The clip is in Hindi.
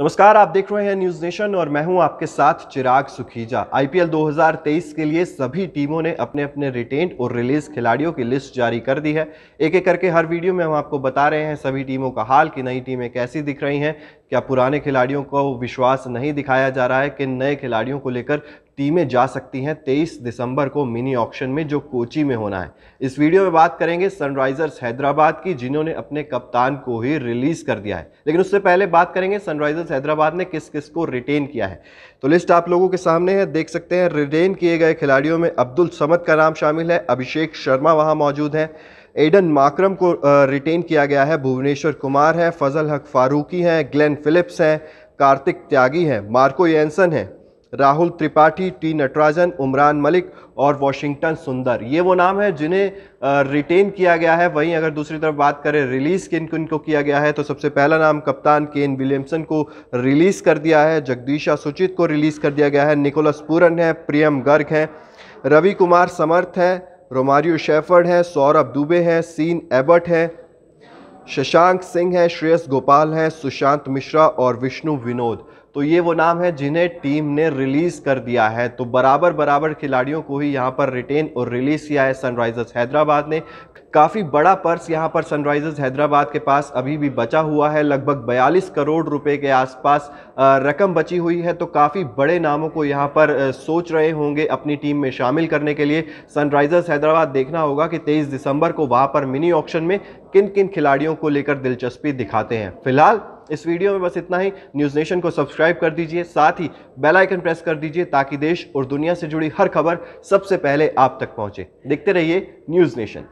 नमस्कार आप देख रहे हैं न्यूज नेशन और मैं हूं आपके साथ चिराग सुखीजा आईपीएल 2023 के लिए सभी टीमों ने अपने अपने रिटेंट और रिलीज खिलाड़ियों की लिस्ट जारी कर दी है एक एक करके हर वीडियो में हम आपको बता रहे हैं सभी टीमों का हाल कि नई टीमें कैसी दिख रही हैं क्या पुराने खिलाड़ियों को विश्वास नहीं दिखाया जा रहा है कि नए खिलाड़ियों को लेकर टीमें जा सकती हैं 23 दिसंबर को मिनी ऑक्शन में जो कोची में होना है इस वीडियो में बात करेंगे सनराइजर्स हैदराबाद की जिन्होंने अपने कप्तान को ही रिलीज कर दिया है लेकिन उससे पहले बात करेंगे सनराइजर्स हैदराबाद ने किस किस को रिटेन किया है तो लिस्ट आप लोगों के सामने है देख सकते हैं रिटेन किए गए खिलाड़ियों में अब्दुल समद का नाम शामिल है अभिषेक शर्मा वहाँ मौजूद हैं एडन माकरम को रिटेन किया गया है भुवनेश्वर कुमार हैं फजल हक फारूकी हैं ग्लेन फिलिप्स हैं कार्तिक त्यागी हैं मार्को येनसन हैं राहुल त्रिपाठी टी नटराजन उमरान मलिक और वॉशिंगटन सुंदर ये वो नाम है जिन्हें रिटेन किया गया है वहीं अगर दूसरी तरफ बात करें रिलीज़ किन किन को किया गया है तो सबसे पहला नाम कप्तान केन विलियमसन को रिलीज़ कर दिया है जगदीशा सुचित को रिलीज़ कर दिया गया है निकोलस पूरन है प्रियम गर्ग हैं रवि कुमार समर्थ हैं रोमारियो शेफर्ड हैं सौरभ दुबे हैं सीन एबर्ट हैं शशांक सिंह हैं श्रेयस गोपाल हैं सुशांत मिश्रा और विष्णु विनोद तो ये वो नाम है जिन्हें टीम ने रिलीज़ कर दिया है तो बराबर बराबर खिलाड़ियों को ही यहाँ पर रिटेन और रिलीज़ किया है सनराइज़र्स हैदराबाद ने काफ़ी बड़ा पर्स यहाँ पर सनराइज़र्स हैदराबाद के पास अभी भी बचा हुआ है लगभग 42 करोड़ रुपए के आसपास रकम बची हुई है तो काफ़ी बड़े नामों को यहाँ पर सोच रहे होंगे अपनी टीम में शामिल करने के लिए सनराइज़र्स हैदराबाद देखना होगा कि तेईस दिसंबर को वहाँ पर मिनी ऑक्शन में किन किन खिलाड़ियों को लेकर दिलचस्पी दिखाते हैं फिलहाल इस वीडियो में बस इतना ही न्यूज़ नेशन को सब्सक्राइब कर दीजिए साथ ही बेल आइकन प्रेस कर दीजिए ताकि देश और दुनिया से जुड़ी हर खबर सबसे पहले आप तक पहुंचे देखते रहिए न्यूज़ नेशन